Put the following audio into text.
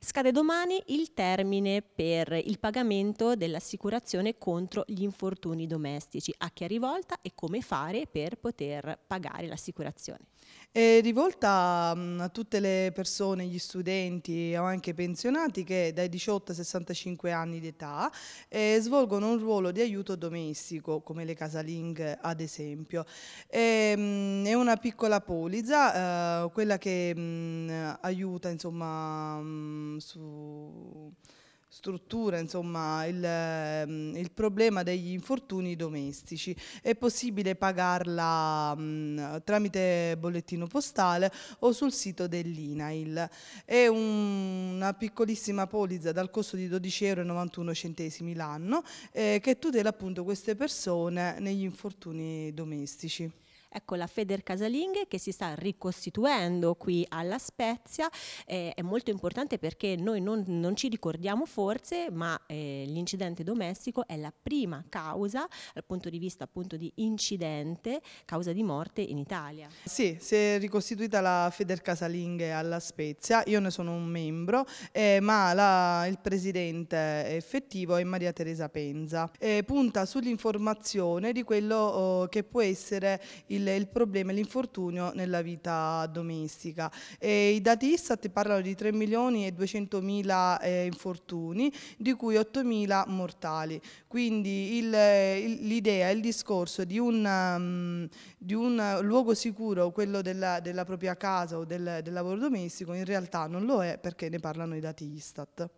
Scade domani il termine per il pagamento dell'assicurazione contro gli infortuni domestici. A chi è rivolta e come fare per poter pagare l'assicurazione? È rivolta mm, a tutte le persone, gli studenti o anche pensionati che dai 18 ai 65 anni di età eh, svolgono un ruolo di aiuto domestico, come le casalinghe ad esempio. E, mh, mm, è una piccola polizza, eh, quella che mh, mm, aiuta insomma... Mh, su struttura insomma il, mm, il, problema degli infortuni domestici è possibile pagarla mh, mm, tramite bollettino postale o sul sito dell'INAIL è un, una piccolissima polizza dal costo di 12,91 euro l'anno eh, che tutela appunto queste persone negli infortuni domestici Ecco la Feder Casalinghe che si sta ricostituendo qui alla Spezia, eh, è molto importante perché noi non, non ci ricordiamo forse, ma eh, l'incidente domestico è la prima causa dal punto di vista appunto di incidente, causa di morte in Italia. Sì, si è ricostituita la Feder Casalinghe alla Spezia, io ne sono un membro, eh, ma la, il presidente effettivo è Maria Teresa Penza. punta sull'informazione di quello oh, che può essere il il, il problema e l'infortunio nella vita domestica. E I dati ISAT parlano di 3 milioni e 200 mila eh, infortuni, di cui 8 mila mortali. Quindi l'idea, il, il, il, discorso di un, um, di un, luogo sicuro, quello della, della propria casa o del, del lavoro domestico, in realtà non lo è perché ne parlano i dati ISAT.